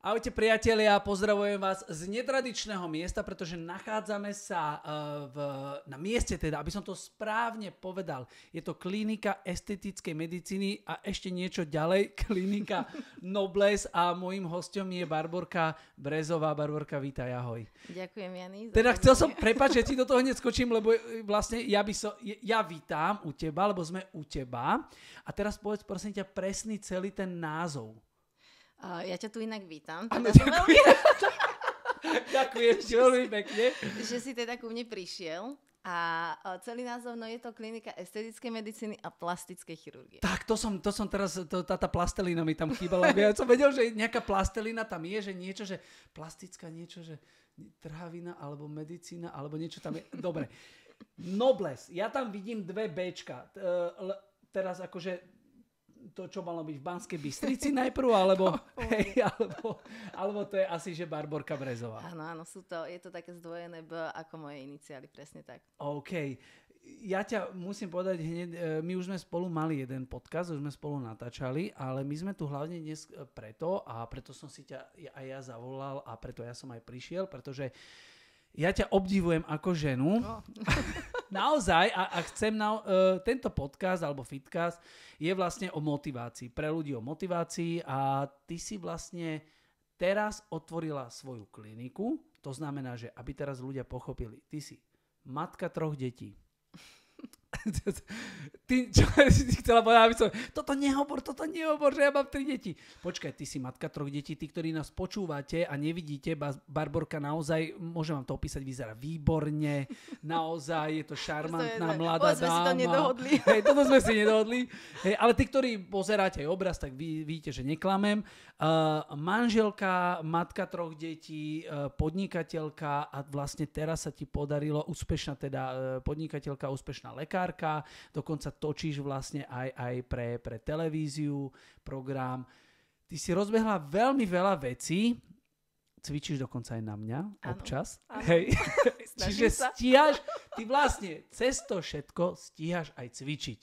Ahojte priatelia, pozdravujem vás z netradičného miesta, pretože nachádzame sa e, v, na mieste, teda, aby som to správne povedal. Je to klinika estetickej medicíny a ešte niečo ďalej, klinika Nobles a môjim hostom je Barborka Brezová. Barborka, vítaj, ahoj. Ďakujem, Jani. Teda chcel som, prepáč, že ti do toho hneď skočím, lebo vlastne ja, by so, ja vítam u teba, lebo sme u teba. A teraz povedz prosím ťa presný celý ten názov. Uh, ja ťa tu inak vítam. Áno, teda ďakujem. ďakujem že veľmi pekne. Že si teda ku mne prišiel. A celý názov no je to Klinika estetickej medicíny a plastickej chirurgie. Tak to som, to som teraz, to, tá, tá plastelina mi tam chýbala. ja som vedel, že nejaká plastelina tam je, že niečo, že plastická niečo, že trhavina alebo medicína alebo niečo tam je. Dobre. Nobles, ja tam vidím dve Bčka. E, teraz akože to, čo malo byť v Banskej Bystrici najprv, alebo, hej, alebo, alebo to je asi, že Barborka Brezová. Áno, áno, sú to, je to také zdvojené B ako moje iniciály, presne tak. OK. Ja ťa musím povedať hneď, e, my už sme spolu mali jeden podcast, už sme spolu natáčali, ale my sme tu hlavne dnes e, preto a preto som si ťa aj ja zavolal a preto ja som aj prišiel, pretože ja ťa obdivujem ako ženu. No. naozaj, a, a chcem na, uh, e, tento podcast alebo fitcast je vlastne o motivácii. Pre ľudí o motivácii a ty si vlastne teraz otvorila svoju kliniku, to znamená, že aby teraz ľudia pochopili, ty si matka troch detí, ty, čo si chcela povedať, aby som, toto nehovor, toto nehovor, že ja mám tri deti. Počkaj, ty si matka troch detí, tí, ktorí nás počúvate a nevidíte, Barborka naozaj, môžem vám to opísať, vyzerá výborne, naozaj je to šarmantná mladá dáma. sme si to nedohodli. Hej, toto sme si nedohodli. Hej, ale tí, ktorí pozeráte aj obraz, tak vy, vidíte, že neklamem. Uh, manželka, matka troch detí, uh, podnikateľka a vlastne teraz sa ti podarilo úspešná teda uh, podnikateľka, úspešná lekárka lekárka, dokonca točíš vlastne aj, aj pre, pre televíziu, program. Ty si rozbehla veľmi veľa vecí, cvičíš dokonca aj na mňa ano, občas. Ano. Hej. Čiže sa. stíhaš, ty vlastne cez to všetko stíhaš aj cvičiť.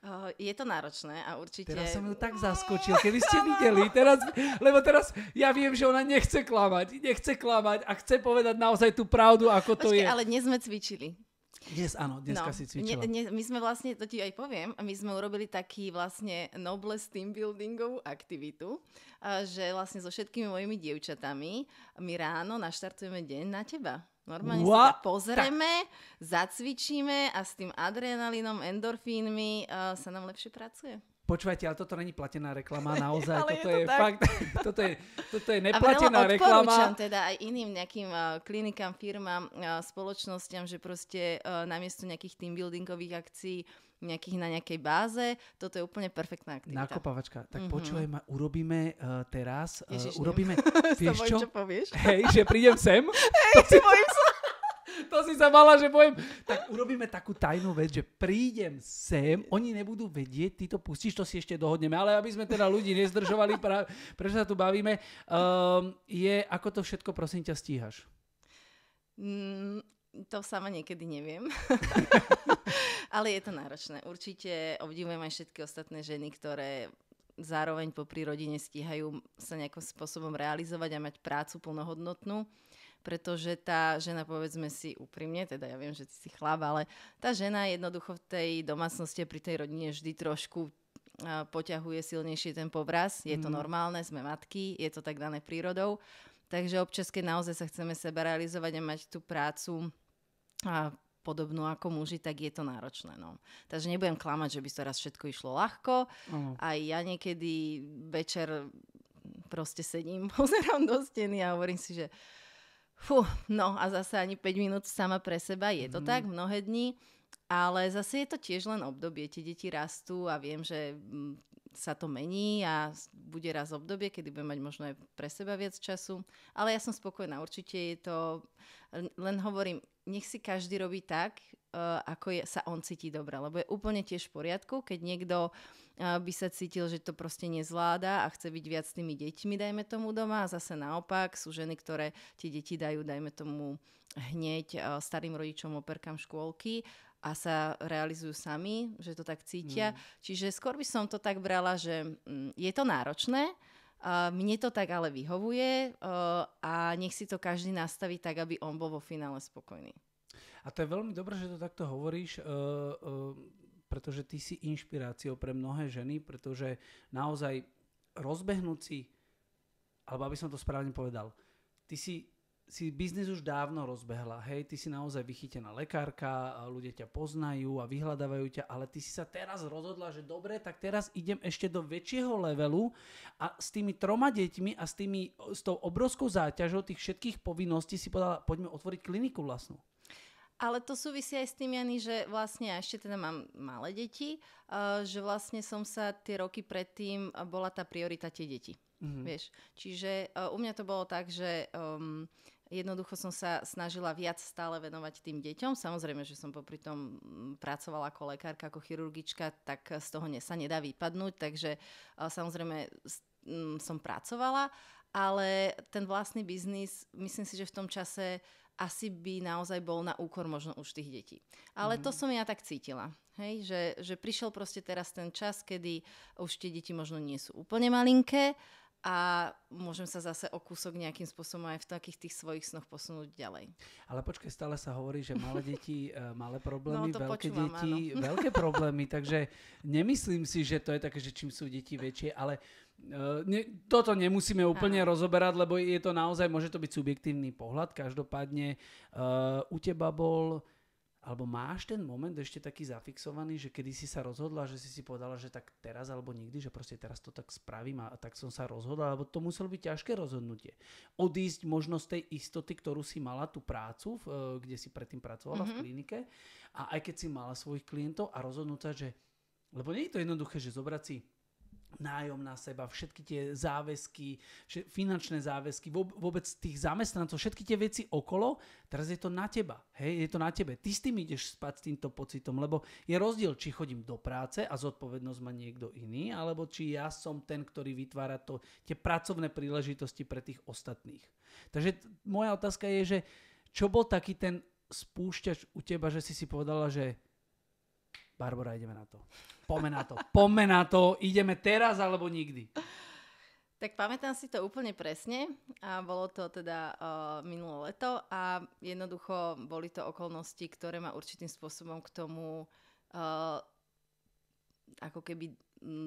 Eh, je to náročné a určite... Teraz som ju tak zaskočil, keby ste videli, teraz, lebo teraz ja viem, že ona nechce klamať, nechce klamať a chce povedať naozaj tú pravdu, ako Počkej, to je. ale dnes sme cvičili. Dnes áno, dneska no, si cvičila. Ne, ne, my sme vlastne, to ti aj poviem, my sme urobili taký vlastne nobles team buildingovú aktivitu, že vlastne so všetkými mojimi dievčatami my ráno naštartujeme deň na teba. Normálne What? sa pozrieme, tak. zacvičíme a s tým adrenalinom, endorfínmi uh, sa nám lepšie pracuje. Počúvajte, ale toto není platená reklama, naozaj, toto je, to je fakt, toto je, toto je neplatená a reklama. teda aj iným nejakým uh, klinikám, firmám, uh, spoločnosťam, že proste uh, eh, namiesto nejakých team buildingových akcií nejakých na nejakej báze. Toto je úplne perfektná aktivita. Nakopavačka. Tak mm-hmm. počúvaj ma, urobíme uh, teraz, uh, Ježiš, urobíme, vieš čo? čo povieš? Hej, že prídem sem. Hej, si... bojím sa to si sa mala, že poviem. Tak urobíme takú tajnú vec, že prídem sem, oni nebudú vedieť, ty to pustíš, to si ešte dohodneme. Ale aby sme teda ľudí nezdržovali, prečo sa tu bavíme, um, je, ako to všetko, prosím ťa, stíhaš? Mm, to sama niekedy neviem. Ale je to náročné. Určite obdivujem aj všetky ostatné ženy, ktoré zároveň po prírodine stíhajú sa nejakým spôsobom realizovať a mať prácu plnohodnotnú pretože tá žena, povedzme si úprimne, teda ja viem, že ty si chlap, ale tá žena jednoducho v tej domácnosti pri tej rodine vždy trošku poťahuje silnejšie ten povraz. Je to mhm. normálne, sme matky, je to tak dané prírodou. Takže občas, keď naozaj sa chceme seba realizovať a mať tú prácu a podobnú ako muži, tak je to náročné. No. Takže nebudem klamať, že by to raz všetko išlo ľahko. Uh-huh. Aj ja niekedy večer proste sedím, pozerám do steny a hovorím si, že Fú, no a zase ani 5 minút sama pre seba, je to mm. tak mnohé dni, ale zase je to tiež len obdobie, tie deti rastú a viem, že mm, sa to mení a bude raz obdobie, kedy budem mať možno aj pre seba viac času, ale ja som spokojná, určite je to, len hovorím, nech si každý robí tak, uh, ako je, sa on cíti dobre. Lebo je úplne tiež v poriadku, keď niekto uh, by sa cítil, že to proste nezvláda a chce byť viac s tými deťmi, dajme tomu doma. A zase naopak sú ženy, ktoré tie deti dajú, dajme tomu hneď uh, starým rodičom, operkám škôlky a sa realizujú sami, že to tak cítia. Mm. Čiže skôr by som to tak brala, že mm, je to náročné, mne to tak ale vyhovuje a nech si to každý nastaví tak, aby on bol vo finále spokojný. A to je veľmi dobré, že to takto hovoríš, uh, uh, pretože ty si inšpiráciou pre mnohé ženy, pretože naozaj rozbehnúci, si, alebo aby som to správne povedal, ty si si biznis už dávno rozbehla, hej, ty si naozaj vychytená lekárka, ľudia ťa poznajú a vyhľadávajú ťa, ale ty si sa teraz rozhodla, že dobre, tak teraz idem ešte do väčšieho levelu a s tými troma deťmi a s, tými, s tou obrovskou záťažou tých všetkých povinností si povedala, poďme otvoriť kliniku vlastnú. Ale to súvisí aj s tým, Jani, že vlastne ja ešte teda mám malé deti, že vlastne som sa tie roky predtým, bola tá priorita tie deti. Mm-hmm. Vieš, čiže u mňa to bolo tak, že um, jednoducho som sa snažila viac stále venovať tým deťom. Samozrejme, že som popri tom pracovala ako lekárka, ako chirurgička, tak z toho ne, sa nedá vypadnúť, takže samozrejme som pracovala, ale ten vlastný biznis, myslím si, že v tom čase asi by naozaj bol na úkor možno už tých detí. Ale mm. to mhm. som ja tak cítila. Hej, že, že prišiel proste teraz ten čas, kedy už tie deti možno nie sú úplne malinké a môžem sa zase o kúsok nejakým spôsobom aj v takých tých svojich snoch posunúť ďalej. Ale počkaj, stále sa hovorí, že malé deti, e, malé problémy, no, veľké počúvam, deti, áno. veľké problémy, takže nemyslím si, že to je také, že čím sú deti väčšie, ale uh, ne, toto nemusíme úplne áno. rozoberať, lebo je to naozaj, môže to byť subjektívny pohľad, každopádne uh, u teba bol alebo máš ten moment ešte taký zafixovaný, že kedy si sa rozhodla, že si si povedala, že tak teraz alebo nikdy, že proste teraz to tak spravím a tak som sa rozhodla, alebo to muselo byť ťažké rozhodnutie. Odísť možno z tej istoty, ktorú si mala tú prácu, e, kde si predtým pracovala mm-hmm. v mhm. klinike a aj keď si mala svojich klientov a rozhodnúť sa, že lebo nie je to jednoduché, že zobrať si nájom na seba, všetky tie záväzky, finančné záväzky, vôbec tých zamestnancov, všetky tie veci okolo, teraz je to na teba. Hej, je to na tebe. Ty s tým ideš spať s týmto pocitom, lebo je rozdiel, či chodím do práce a zodpovednosť má niekto iný, alebo či ja som ten, ktorý vytvára to, tie pracovné príležitosti pre tých ostatných. Takže moja otázka je, že čo bol taký ten spúšťač u teba, že si si povedala, že Barbara, ideme na to. Poďme na to. Poďme na to. Ideme teraz alebo nikdy. Tak pamätám si to úplne presne a bolo to teda uh, minulé leto a jednoducho boli to okolnosti, ktoré ma určitým spôsobom k tomu uh, ako keby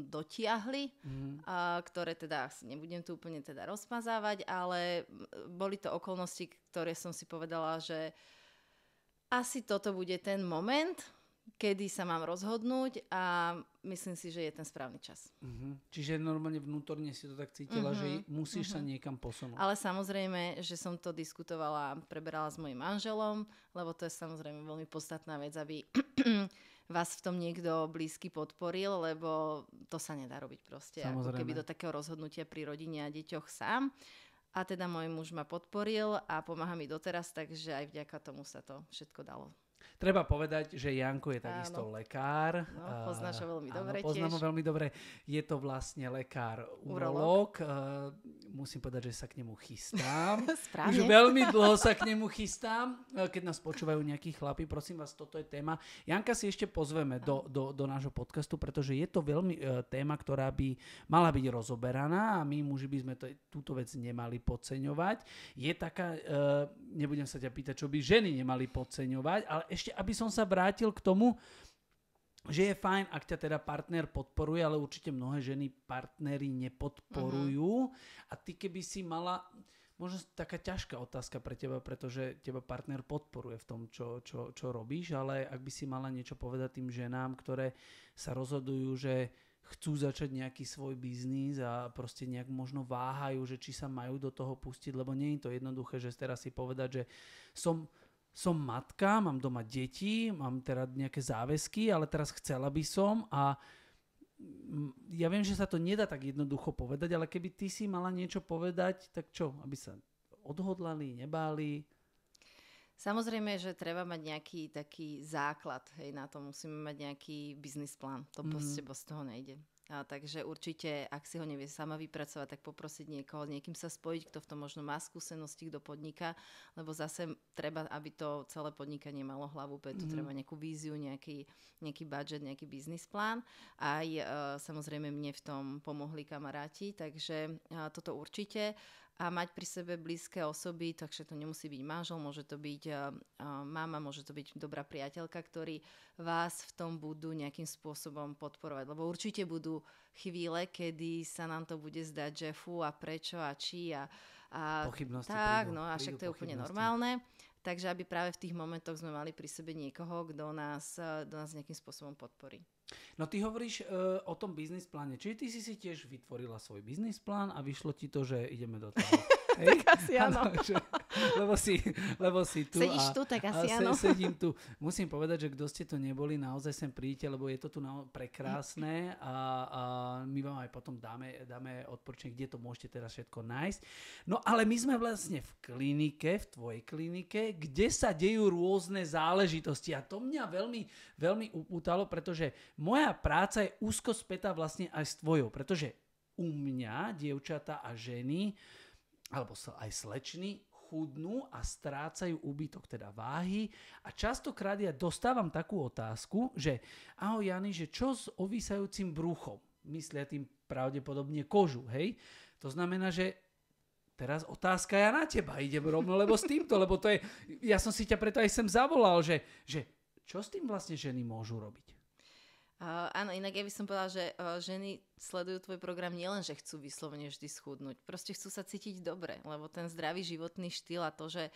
dotiahli, mm. a ktoré teda asi nebudem tu úplne teda rozmazávať, ale boli to okolnosti, ktoré som si povedala, že asi toto bude ten moment, kedy sa mám rozhodnúť a myslím si, že je ten správny čas. Uh-huh. Čiže normálne vnútorne si to tak cítila, uh-huh. že musíš uh-huh. sa mhm. niekam posunúť. Ale samozrejme, že som to diskutovala, preberala s mojim manželom, lebo to je samozrejme veľmi podstatná vec, aby vás v tom niekto blízky podporil, lebo to sa nedá robiť proste. Samozrejme. Ako keby do takého rozhodnutia pri rodine a deťoch sám. A teda môj muž ma podporil a pomáha mi doteraz, takže aj vďaka tomu sa to všetko dalo Treba povedať, že Janko je takisto áno. lekár. No, poznáš ho veľmi áno, dobre tiež. ho veľmi dobre. Je to vlastne lekár urológ. E, musím povedať, že sa k nemu chystám. Správne. Už veľmi dlho sa k nemu chystám. E, keď nás počúvajú nejakí chlapi, prosím vás, toto je téma. Janka si ešte pozveme do, do, do nášho podcastu, pretože je to veľmi e, téma, ktorá by mala byť rozoberaná a my muži by sme to, túto vec nemali podceňovať. Je taká, nebudem sa ťa pýtať, čo by ženy nemali podceňovať, ale ešte aby som sa vrátil k tomu, že je fajn, ak ťa teda partner podporuje, ale určite mnohé ženy partnery nepodporujú. Uh-huh. A ty keby si mala možno taká ťažká otázka pre teba, pretože teba partner podporuje v tom, čo, čo, čo robíš, ale ak by si mala niečo povedať tým ženám, ktoré sa rozhodujú, že chcú začať nejaký svoj biznis a proste nejak možno váhajú, že či sa majú do toho pustiť, lebo nie je to jednoduché, že teraz si povedať, že som som matka, mám doma deti, mám teda nejaké záväzky, ale teraz chcela by som a mm, ja viem, že sa to nedá tak jednoducho povedať, ale keby ty si mala niečo povedať, tak čo, aby sa odhodlali, nebáli? Samozrejme, že treba mať nejaký taký základ, hej, na to musíme mať nejaký biznis plán. To mm. proste bez toho nejde. A takže určite, ak si ho nevie sama vypracovať, tak poprosiť niekoho, niekým sa spojiť, kto v tom možno má skúsenosti, kto podniká, lebo zase treba, aby to celé podnikanie malo hlavu, preto mm-hmm. treba nejakú víziu, nejaký, nejaký budget, nejaký biznis plán. Aj e, samozrejme mne v tom pomohli kamaráti, takže e, toto určite a mať pri sebe blízke osoby, takže to nemusí byť manžel, môže to byť eh, eh, mama, môže to byť dobrá priateľka, ktorí vás v tom budú nejakým spôsobom podporovať. Lebo určite budú chvíle, kedy sa nám to bude zdať, že fú a prečo a či a, a pochybnosti tak, prídu, no a však to je úplne normálne. Takže aby práve v tých momentoch sme mali pri sebe niekoho, kto nás, eh, nás nejakým spôsobom podporí. No ty hovoríš uh, o tom biznis pláne. Čiže ty si si tiež vytvorila svoj biznis plán a vyšlo ti to, že ideme do toho. Hej? tak asi áno. Ano, že, lebo, si, lebo si tu. Sedíš a, tu, tak asi a áno. Se, sedím tu. Musím povedať, že kto ste tu neboli, naozaj sem príďte, lebo je to tu na, prekrásne a, a aj potom dáme, dáme odporúčanie, kde to môžete teraz všetko nájsť. No ale my sme vlastne v klinike, v tvojej klinike, kde sa dejú rôzne záležitosti a to mňa veľmi, veľmi upútalo, pretože moja práca je úzko spätá vlastne aj s tvojou, pretože u mňa dievčata a ženy, alebo aj slečny, chudnú a strácajú úbytok teda váhy a častokrát ja dostávam takú otázku, že ahoj Jany, že čo s ovísajúcim bruchom? myslia tým pravdepodobne kožu, hej? To znamená, že teraz otázka ja na teba idem rovno, lebo s týmto, lebo to je, ja som si ťa preto aj sem zavolal, že, že čo s tým vlastne ženy môžu robiť? Uh, áno, inak ja by som povedala, že uh, ženy sledujú tvoj program nielen, že chcú vyslovene vždy schudnúť, proste chcú sa cítiť dobre, lebo ten zdravý životný štýl a to, že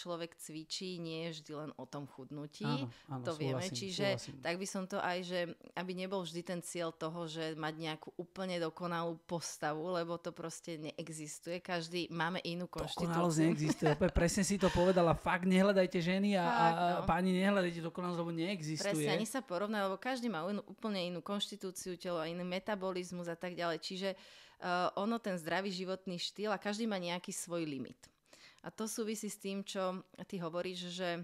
človek cvičí, nie je vždy len o tom chudnutí, áno, áno, to súhlasím, vieme, čiže súhlasím. tak by som to aj, že aby nebol vždy ten cieľ toho, že mať nejakú úplne dokonalú postavu, lebo to proste neexistuje, každý máme inú konštitúciu. Dokonalosť neexistuje, presne si to povedala, fakt nehľadajte ženy a, fakt, no. a páni nehľadajte dokonalosť, lebo neexistuje. Presne, ani sa porovná, lebo každý má úplne inú konštitúciu, telo a iný metabolizmus metabolizmus a tak ďalej. Čiže uh, ono, ten zdravý životný štýl a každý má nejaký svoj limit. A to súvisí s tým, čo ty hovoríš, že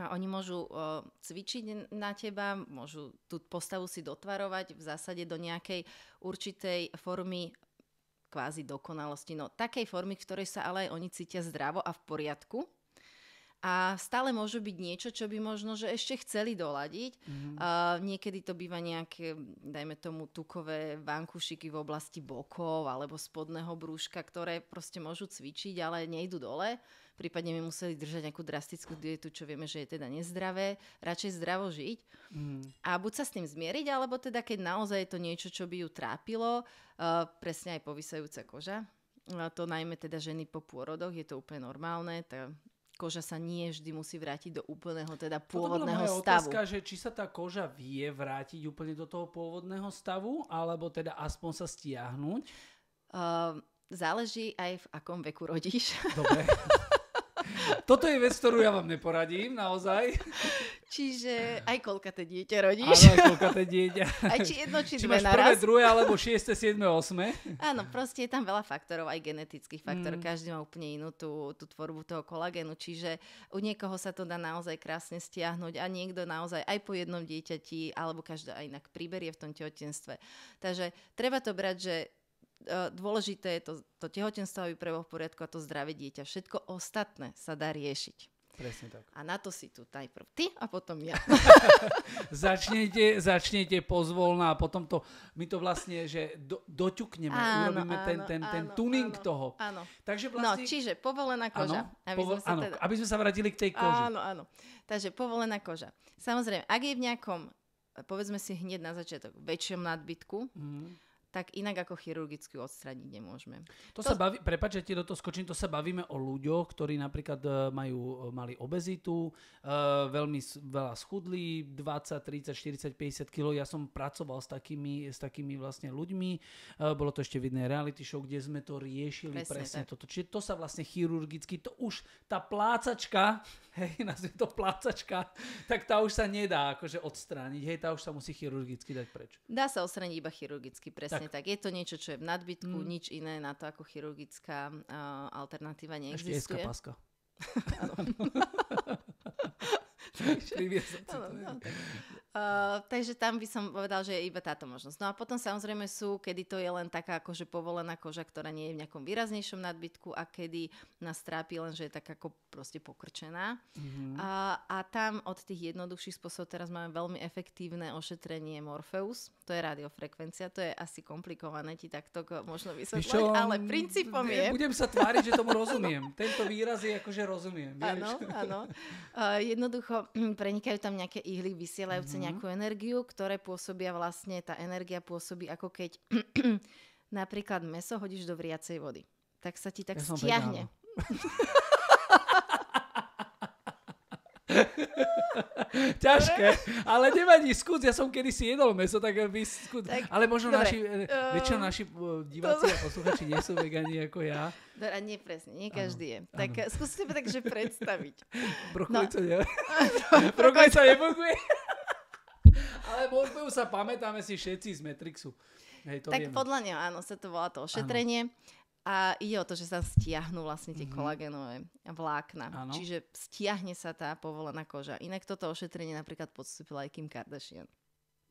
oni môžu o, eh, cvičiť na teba, môžu tú postavu si dotvarovať v zásade do nejakej určitej formy kvázi dokonalosti. No takej formy, v ktorej sa ale aj oni cítia zdravo a v poriadku, a stále môžu byť niečo, čo by možno, že ešte chceli doladiť. Mm-hmm. Uh, niekedy to býva nejaké, dajme tomu, tukové vankušiky v oblasti bokov alebo spodného brúška, ktoré proste môžu cvičiť, ale nejdu dole. Prípadne by museli držať nejakú drastickú dietu, čo vieme, že je teda nezdravé. Radšej zdravo žiť. Mm-hmm. A buď sa s tým zmieriť, alebo teda, keď naozaj je to niečo, čo by ju trápilo, uh, presne aj povisajúca koža. A e, to najmä teda ženy po pôrodoch, je to úplne normálne, tá koža sa nie vždy musí vrátiť do úplného, teda pôvodného Toto stavu. otázka, že či sa tá koža vie vrátiť úplne do toho pôvodného stavu, alebo teda aspoň sa stiahnuť? Uh, záleží aj v akom veku rodíš. Dobre. Toto je vec, ktorú ja vám neporadím, naozaj. Čiže aj koľka te dieťa rodíš. Áno, aj koľka te dieťa. aj či jedno, či, či dve máš naraz. prvé, druhé, alebo šieste, siedme, osme. Áno, proste je tam veľa faktorov, aj genetických faktorov. Mm. Každý má úplne inú tú, tú tvorbu toho kolagénu, čiže u niekoho sa to dá naozaj krásne stiahnuť a niekto naozaj aj po jednom dieťati, alebo každá aj inak priberie v tom tehotenstve. Takže treba to brať, že e, dôležité je to, to tehotenstvo, aby prebol v poriadku a to zdravé dieťa. Všetko ostatné sa dá riešiť. Presne tak. A na to si tu najprv ty a potom ja. začnete, začnete pozvolná a potom to, my to vlastne, že do, doťukneme, áno, urobíme áno, ten, ten, áno, ten tuning áno, toho. Áno. Takže no, vlastne... No, čiže povolená koža. Áno, aby, povol, sme sa áno, teda... aby sme sa vrátili k tej koži. Áno, áno. Takže povolená koža. Samozrejme, ak je v nejakom, povedzme si hneď na začiatok, väčšom nadbytku, mm tak inak ako chirurgicky odstrániť nemôžeme. To, to sa baví, prepáč, ti do toho skočím, to sa bavíme o ľuďoch, ktorí napríklad e, majú, e, mali obezitu, e, veľmi veľa schudli, 20, 30, 40, 50 kg. Ja som pracoval s takými, s takými vlastne ľuďmi. bolo to ešte v jednej reality show, kde sme to riešili presne, presne toto. Čiže to sa vlastne chirurgicky, to už tá plácačka, hej, nazvime to plácačka, tak tá už sa nedá akože odstrániť, hej, tá už sa musí chirurgicky dať preč. Dá sa odstrániť iba chirurgicky, presne. Tak Presne tak. Je to niečo, čo je v nadbytku, mm. nič iné na to ako chirurgická uh, alternatíva neexistuje. Ešte je paska. takže, no, tak. uh, takže tam by som povedal, že je iba táto možnosť. No a potom samozrejme sú, kedy to je len taká akože povolená koža, ktorá nie je v nejakom výraznejšom nadbytku a kedy nás trápi len, že je tak ako proste pokrčená. Mm-hmm. Uh, a tam od tých jednoduchších spôsobov teraz máme veľmi efektívne ošetrenie Morpheus, to je radiofrekvencia, to je asi komplikované ti takto možno vysvetľovať, čo, um, ale princípom je... Budem sa tváriť, že tomu rozumiem. Tento výraz je ako, že rozumiem. Áno, áno. Uh, jednoducho hm, prenikajú tam nejaké ihly vysielajúce mm-hmm. nejakú energiu, ktoré pôsobia vlastne, tá energia pôsobí ako keď napríklad meso hodíš do vriacej vody. Tak sa ti tak ja stiahne. Ťažké, ale nevadí, skús, ja som kedy si jedol meso, tak vy skús. Tak, ale možno dobre. naši, uh, eh, eh, väčšinou naši eh, diváci a posluchači nie sú vegani ako ja. Dobre, nie presne, nie každý ano, je. Tak ano. skús si takže predstaviť. Brokolica no. ne... Brokolica nefunguje. ale možno sa, pamätáme si všetci z Matrixu. Hej, to tak vieme. podľa neho, áno, sa to volá to ošetrenie. Ano. A ide o to, že sa stiahnu vlastne tie mm-hmm. kolagénové vlákna. Ano. Čiže stiahne sa tá povolená koža. Inak toto ošetrenie napríklad podstúpila aj Kim Kardashian.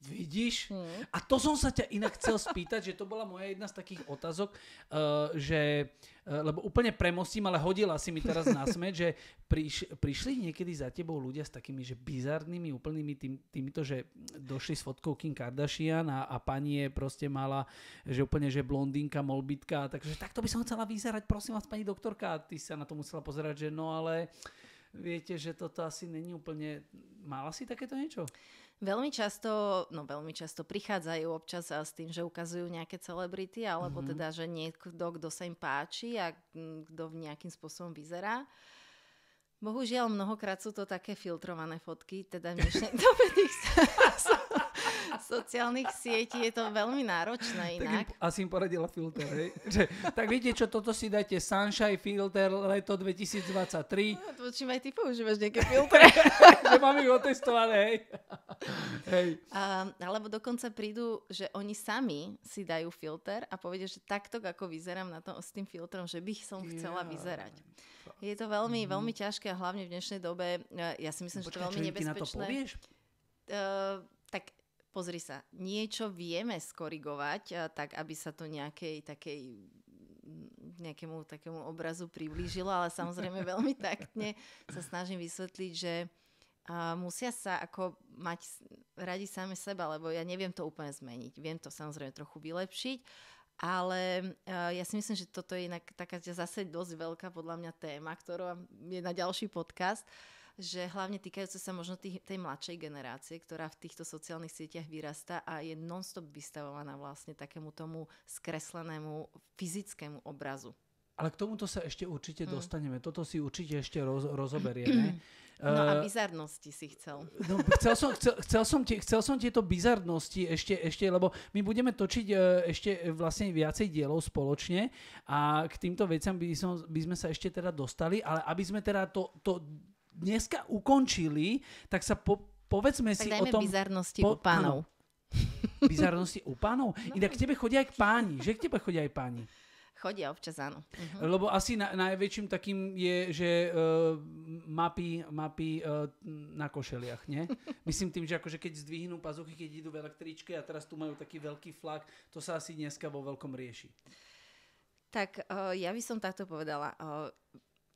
Vidíš? Mm. A to som sa ťa inak chcel spýtať, že to bola moja jedna z takých otázok, uh, že, uh, lebo úplne premostím, ale hodila si mi teraz na smeč, že priš, prišli niekedy za tebou ľudia s takými, že bizarnými, úplnými tým, týmito, že došli s fotkou Kim Kardashian a, a pani je proste mala, že úplne, že blondinka, molbitka, takže takto by som chcela vyzerať, prosím vás, pani doktorka, a ty sa na to musela pozerať, že no ale viete, že toto asi není úplne, mala si takéto niečo? Veľmi často, no veľmi často prichádzajú občas s tým, že ukazujú nejaké celebrity, alebo mm-hmm. teda, že niekto, kto sa im páči a kto v nejakým spôsobom vyzerá. Bohužiaľ, mnohokrát sú to také filtrované fotky, teda v dnešnej dobe tých sociálnych sietí je to veľmi náročné inak. Tak im, asi im poradila filter, hej? Že, tak viete čo, toto si dajte Sunshine filter leto 2023. No, Čím aj ty používaš nejaké filtre. že mám ich otestované, hej? Hej. A, ehm, alebo dokonca prídu, že oni sami si dajú filter a povedia, že takto, ako vyzerám na tom, s tým filtrom, že bych som chcela yeah. vyzerať. Je to veľmi, mm veľmi ťažké a hlavne v dnešnej dobe, ja si myslím, Počkej, no že to je veľmi nebezpečné. na to povieš? Uh, tak pozri sa, niečo vieme skorigovať, uh, tak aby sa to nejakej takej nejakému takému obrazu priblížilo, ale samozrejme veľmi taktne sa snažím vysvetliť, že a musia sa ako mať radi sami seba, lebo ja neviem to úplne zmeniť. Viem to samozrejme trochu vylepšiť, ale e, ja si myslím, že toto je inak taká zase dosť veľká podľa mňa téma, ktorá je na ďalší podcast, že hlavne týkajúce sa možno tých, tej mladšej generácie, ktorá v týchto sociálnych sieťach vyrastá a je nonstop vystavovaná vlastne takému tomu skreslenému fyzickému obrazu. Ale k tomuto sa ešte určite hmm. dostaneme. Toto si určite ešte roz, rozoberieme. Eh, no a bizarnosti si chcel. No, chcel, som, chcel, chcel, som tie, chcel som tieto bizarnosti ešte, ešte, lebo my budeme točiť eh, ešte vlastne viacej dielov spoločne a k týmto veciam by, som, by sme sa ešte teda dostali, ale aby sme teda to, to dneska ukončili, tak sa po, povedzme tak si o tom... bizarnosti po, u pánov. Áno, bizarnosti u pánov? No. Inak k tebe chodia aj páni, že k tebe chodia aj páni? Chodia občas, áno. Uh-huh. Lebo asi na, najväčším takým je, že uh, mapy, mapy uh, na košeliach, nie? Myslím tým, že akože keď zdvihnú pazuchy, keď idú v električke a teraz tu majú taký veľký flak, to sa asi dneska vo veľkom rieši. Tak uh, ja by som takto povedala. Uh,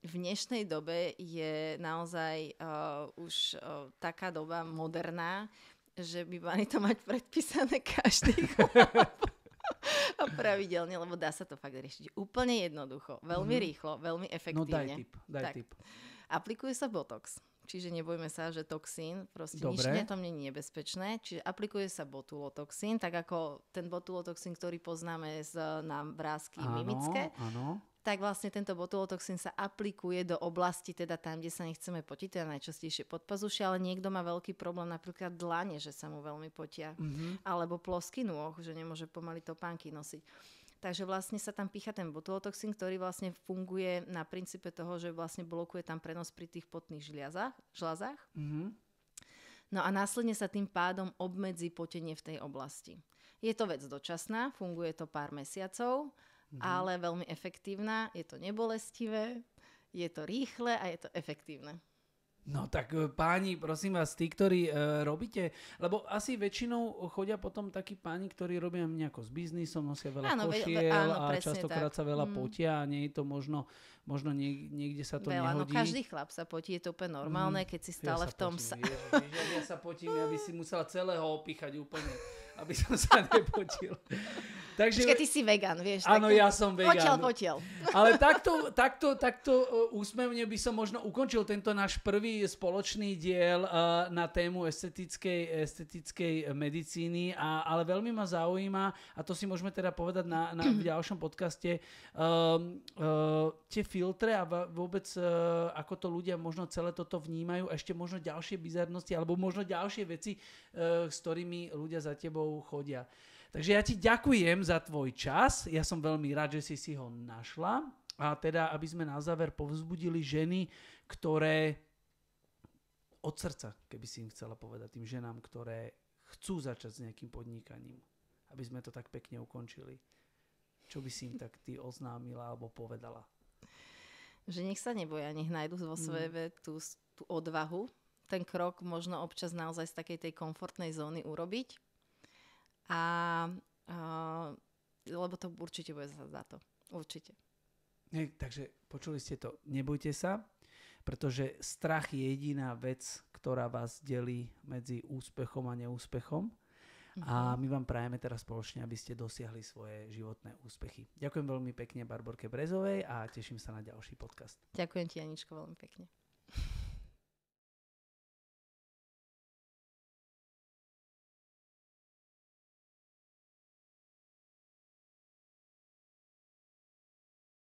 v dnešnej dobe je naozaj uh, už uh, taká doba moderná, že by mali to mať predpísané každý A pravidelne, lebo dá sa to fakt riešiť úplne jednoducho, veľmi mm. rýchlo, veľmi efektívne. No daj tip, daj tak. tip. Aplikuje sa Botox. Čiže nebojme sa, že toxín, proste Dobre. nič na tom nie je nebezpečné. Čiže aplikuje sa botulotoxín, tak ako ten botulotoxín, ktorý poznáme z, na vrázky áno, mimické. Áno tak vlastne tento botulotoxín sa aplikuje do oblasti, teda tam, kde sa nechceme potiť, teda najčastejšie podpazušie, ale niekto má veľký problém napríklad dlane, že sa mu veľmi potia, mm-hmm. alebo plosky nôh, že nemôže pomaly topánky nosiť. Takže vlastne sa tam pícha ten botulotoxín, ktorý vlastne funguje na princípe toho, že vlastne blokuje tam prenos pri tých potných žliazách, žlazách. Mm-hmm. No a následne sa tým pádom obmedzí potenie v tej oblasti. Je to vec dočasná, funguje to pár mesiacov mm-hmm. ale veľmi efektívna. Je to nebolestivé, je to rýchle a je to efektívne. No tak e, páni, prosím vás, tí, ktorí e, robíte, lebo asi väčšinou chodia potom takí páni, ktorí robia nejako s biznisom, nosia veľa áno, košiel ve, áno, a častokrát tak. sa veľa mm. potia a nie je to možno, možno nie, niekde sa to veľa, no nehodí. No každý chlap sa potí, je to úplne normálne, mm, keď si stále ja v tom... Potím, sa... Ježiš, ja, ja sa potím, ja by si musela celého opíchať úplne, aby som sa nepotil. Takže... Počkej, ty si vegan, vieš. Áno, ja som vegan. Potiel, potiel. Ale takto, takto, takto uh, úsmevne by som možno ukončil tento náš prvý spoločný diel uh, na tému estetickej, estetickej medicíny, a, ale veľmi ma zaujíma, a to si môžeme teda povedať na, na v ďalšom podcaste, um, uh, tie filtre a vôbec uh, ako to ľudia možno celé toto vnímajú, ešte možno ďalšie bizarnosti alebo možno ďalšie veci, uh, s ktorými ľudia za tebou chodia. Takže ja ti ďakujem za tvoj čas. Ja som veľmi rád, že si si ho našla. A teda, aby sme na záver povzbudili ženy, ktoré od srdca, keby si im chcela povedať, tým ženám, ktoré chcú začať s nejakým podnikaním, aby sme to tak pekne ukončili. Čo by si im tak ty oznámila alebo povedala? Že nech sa neboja, nech nájdu vo mm. sebe tú, tú odvahu, ten krok možno občas naozaj z takej tej komfortnej zóny urobiť a, a lebo to určite bude za to. Určite. Ne, takže počuli ste to. Nebojte sa, pretože strach je jediná vec, ktorá vás delí medzi úspechom a neúspechom. A mhm. my vám prajeme teraz spoločne, aby ste dosiahli svoje životné úspechy. Ďakujem veľmi pekne Barborke Brezovej a teším sa na ďalší podcast. Ďakujem ti, Janičko, veľmi pekne.